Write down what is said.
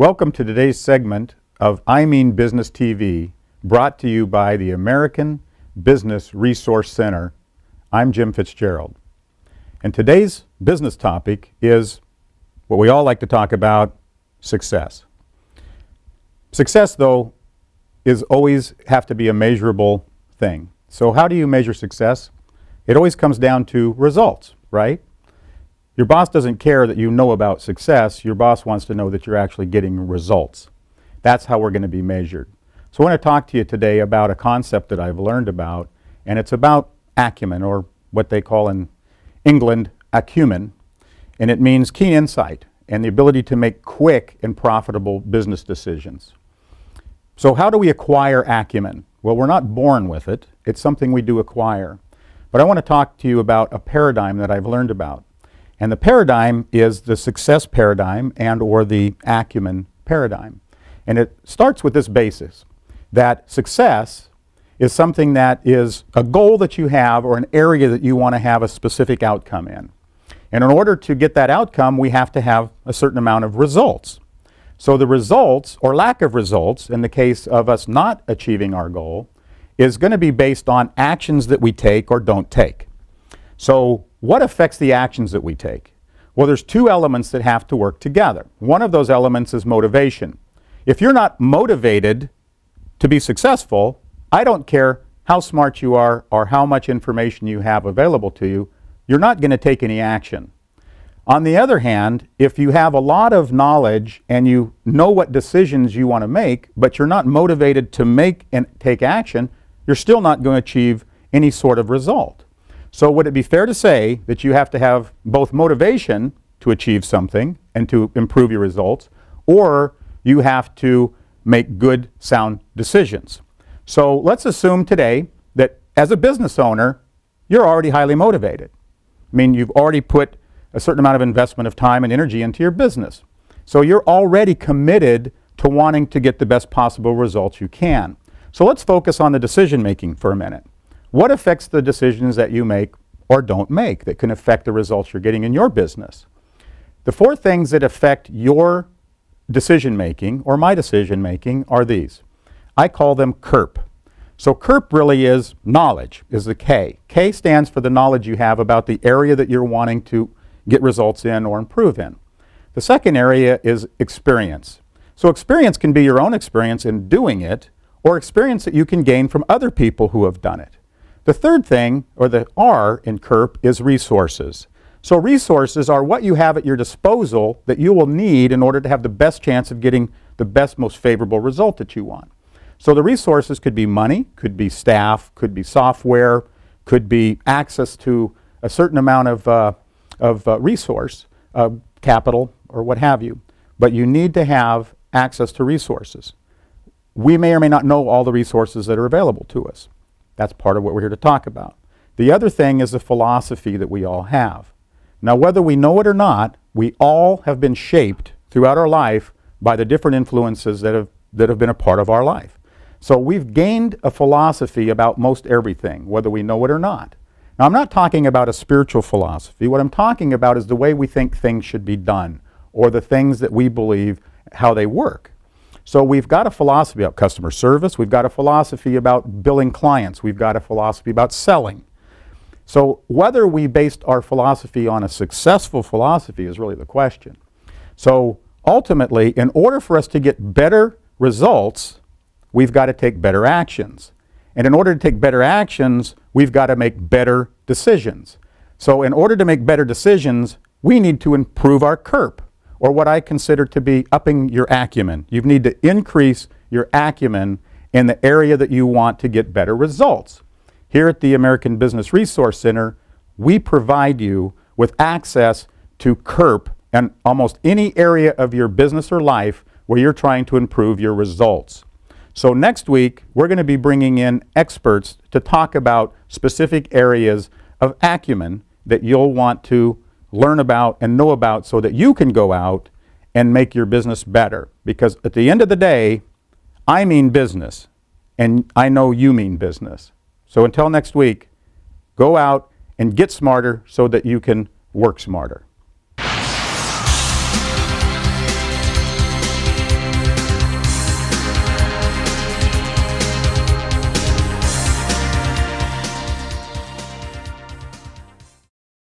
Welcome to today's segment of I Mean Business TV, brought to you by the American Business Resource Center. I'm Jim Fitzgerald. And today's business topic is what we all like to talk about, success. Success, though, is always have to be a measurable thing. So how do you measure success? It always comes down to results, right? Your boss doesn't care that you know about success. Your boss wants to know that you're actually getting results. That's how we're going to be measured. So I want to talk to you today about a concept that I've learned about, and it's about acumen, or what they call in England, acumen. And it means keen insight and the ability to make quick and profitable business decisions. So how do we acquire acumen? Well, we're not born with it. It's something we do acquire. But I want to talk to you about a paradigm that I've learned about. And the paradigm is the success paradigm and or the acumen paradigm. And it starts with this basis that success is something that is a goal that you have or an area that you want to have a specific outcome in. And in order to get that outcome, we have to have a certain amount of results. So the results or lack of results in the case of us not achieving our goal is going to be based on actions that we take or don't take. So what affects the actions that we take? Well, there's two elements that have to work together. One of those elements is motivation. If you're not motivated to be successful, I don't care how smart you are or how much information you have available to you, you're not going to take any action. On the other hand, if you have a lot of knowledge and you know what decisions you want to make, but you're not motivated to make and take action, you're still not going to achieve any sort of result. So would it be fair to say that you have to have both motivation to achieve something and to improve your results, or you have to make good, sound decisions? So let's assume today that as a business owner, you're already highly motivated. I mean, you've already put a certain amount of investment of time and energy into your business. So you're already committed to wanting to get the best possible results you can. So let's focus on the decision making for a minute. What affects the decisions that you make or don't make that can affect the results you're getting in your business? The four things that affect your decision making or my decision making are these. I call them KERP. So KERP really is knowledge, is the K. K stands for the knowledge you have about the area that you're wanting to get results in or improve in. The second area is experience. So experience can be your own experience in doing it or experience that you can gain from other people who have done it. The third thing, or the R in CURP, is resources. So resources are what you have at your disposal that you will need in order to have the best chance of getting the best, most favorable result that you want. So the resources could be money, could be staff, could be software, could be access to a certain amount of, uh, of uh, resource, uh, capital, or what have you. But you need to have access to resources. We may or may not know all the resources that are available to us. That's part of what we're here to talk about. The other thing is the philosophy that we all have. Now, whether we know it or not, we all have been shaped throughout our life by the different influences that have, that have been a part of our life. So we've gained a philosophy about most everything, whether we know it or not. Now, I'm not talking about a spiritual philosophy. What I'm talking about is the way we think things should be done or the things that we believe how they work. So we've got a philosophy about customer service. We've got a philosophy about billing clients. We've got a philosophy about selling. So whether we based our philosophy on a successful philosophy is really the question. So ultimately, in order for us to get better results, we've got to take better actions. And in order to take better actions, we've got to make better decisions. So in order to make better decisions, we need to improve our CURP or what I consider to be upping your acumen. You need to increase your acumen in the area that you want to get better results. Here at the American Business Resource Center, we provide you with access to CURP and almost any area of your business or life where you're trying to improve your results. So next week, we're going to be bringing in experts to talk about specific areas of acumen that you'll want to learn about, and know about so that you can go out and make your business better. Because at the end of the day, I mean business, and I know you mean business. So until next week, go out and get smarter so that you can work smarter.